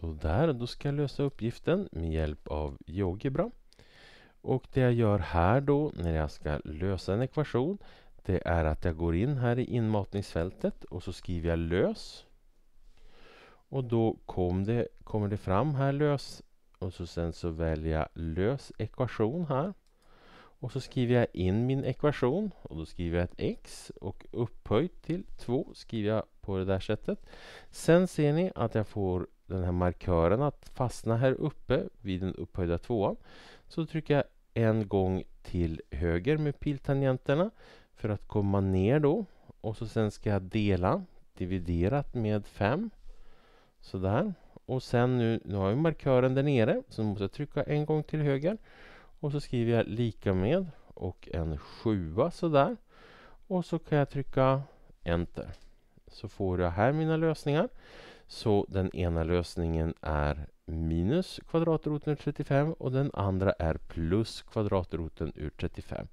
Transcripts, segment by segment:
Sådär, då ska jag lösa uppgiften med hjälp av GeoGebra. Och det jag gör här då när jag ska lösa en ekvation det är att jag går in här i inmatningsfältet och så skriver jag lös. Och då kom det, kommer det fram här lös och så sen så väljer jag lös ekvation här. Och så skriver jag in min ekvation och då skriver jag ett x och upphöjt till 2 skriver jag på det där sättet. Sen ser ni att jag får den här markören att fastna här uppe vid den upphöjda tvåan. Så trycker jag en gång till höger med piltangenterna för att komma ner då. Och så sen ska jag dela dividerat med 5. Sådär. Och sen nu, nu har jag markören där nere så nu måste jag trycka en gång till höger. Och så skriver jag lika med och en sjua sådär. Och så kan jag trycka enter så får jag här mina lösningar. Så den ena lösningen är minus kvadratroten ur 35 och den andra är plus kvadratroten ur 35.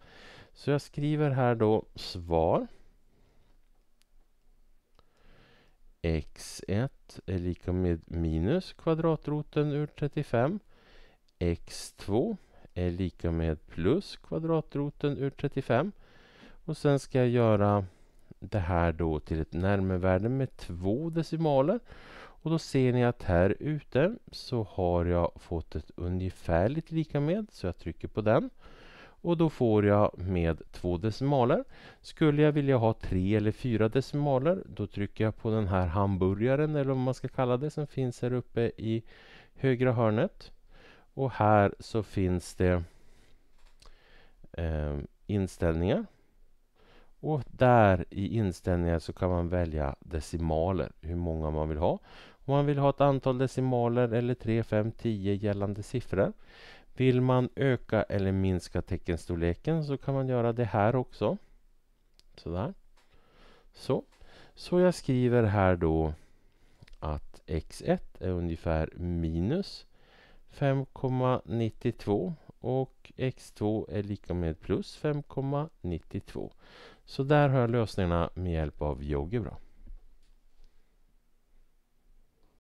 Så jag skriver här då svar x1 är lika med minus kvadratroten ur 35 x2 är lika med plus kvadratroten ur 35 och sen ska jag göra det här då till ett närmevärde med två decimaler. Och då ser ni att här ute så har jag fått ett ungefärligt lika med så jag trycker på den. Och då får jag med två decimaler. Skulle jag vilja ha tre eller fyra decimaler då trycker jag på den här hamburgaren eller vad man ska kalla det som finns här uppe i högra hörnet. Och här så finns det eh, inställningar och där i inställningar så kan man välja decimaler, hur många man vill ha. Om man vill ha ett antal decimaler eller 3, 5, 10 gällande siffror. Vill man öka eller minska teckenstorleken så kan man göra det här också. Sådär. Så. Så jag skriver här då att x1 är ungefär minus 5,92 och x2 är lika med plus 5,92. Så där har jag lösningarna med hjälp av Yogi Bra.